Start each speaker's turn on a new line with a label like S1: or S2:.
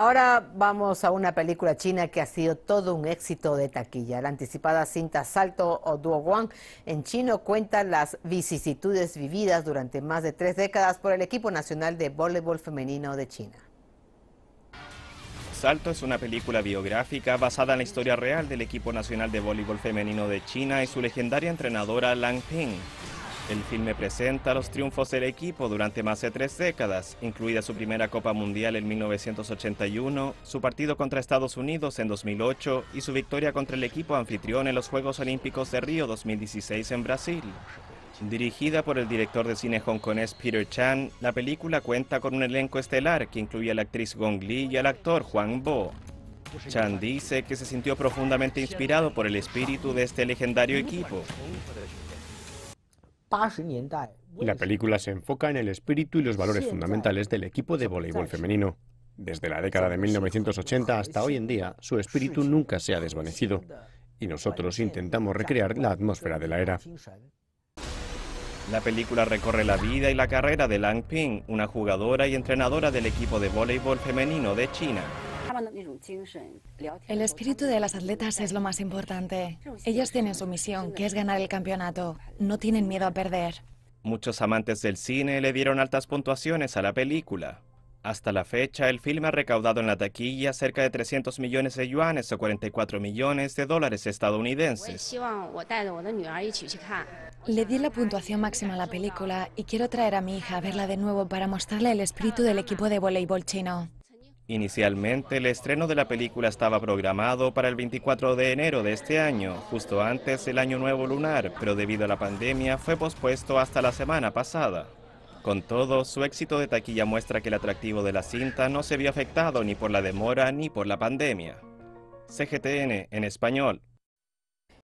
S1: Ahora vamos a una película china que ha sido todo un éxito de taquilla. La anticipada cinta Salto o Duo Wang en chino cuenta las vicisitudes vividas durante más de tres décadas por el equipo nacional de voleibol femenino de China. Salto es una película biográfica basada en la historia real del equipo nacional de voleibol femenino de China y su legendaria entrenadora Lang Ping. El filme presenta los triunfos del equipo durante más de tres décadas, incluida su primera Copa Mundial en 1981, su partido contra Estados Unidos en 2008 y su victoria contra el equipo anfitrión en los Juegos Olímpicos de Río 2016 en Brasil. Dirigida por el director de cine hongkonés Peter Chan, la película cuenta con un elenco estelar que incluye a la actriz Gong Li y al actor Juan Bo. Chan dice que se sintió profundamente inspirado por el espíritu
S2: de este legendario equipo. La película se enfoca en el espíritu y los valores fundamentales del equipo de voleibol femenino. Desde la década de 1980 hasta hoy en día, su espíritu nunca se ha desvanecido y nosotros intentamos recrear la atmósfera de la era.
S1: La película recorre la vida y la carrera de Lang Ping, una jugadora y entrenadora del equipo de voleibol femenino de China.
S3: El espíritu de las atletas es lo más importante. Ellas tienen su misión, que es ganar el campeonato. No tienen miedo a perder.
S1: Muchos amantes del cine le dieron altas puntuaciones a la película. Hasta la fecha, el filme ha recaudado en la taquilla cerca de 300 millones de yuanes o 44 millones de dólares estadounidenses.
S3: Le di la puntuación máxima a la película y quiero traer a mi hija a verla de nuevo para mostrarle el espíritu del equipo de voleibol chino.
S1: Inicialmente, el estreno de la película estaba programado para el 24 de enero de este año, justo antes del Año Nuevo Lunar, pero debido a la pandemia fue pospuesto hasta la semana pasada. Con todo, su éxito de taquilla muestra que el atractivo de la cinta no se vio afectado ni por la demora ni por la pandemia. CGTN en español.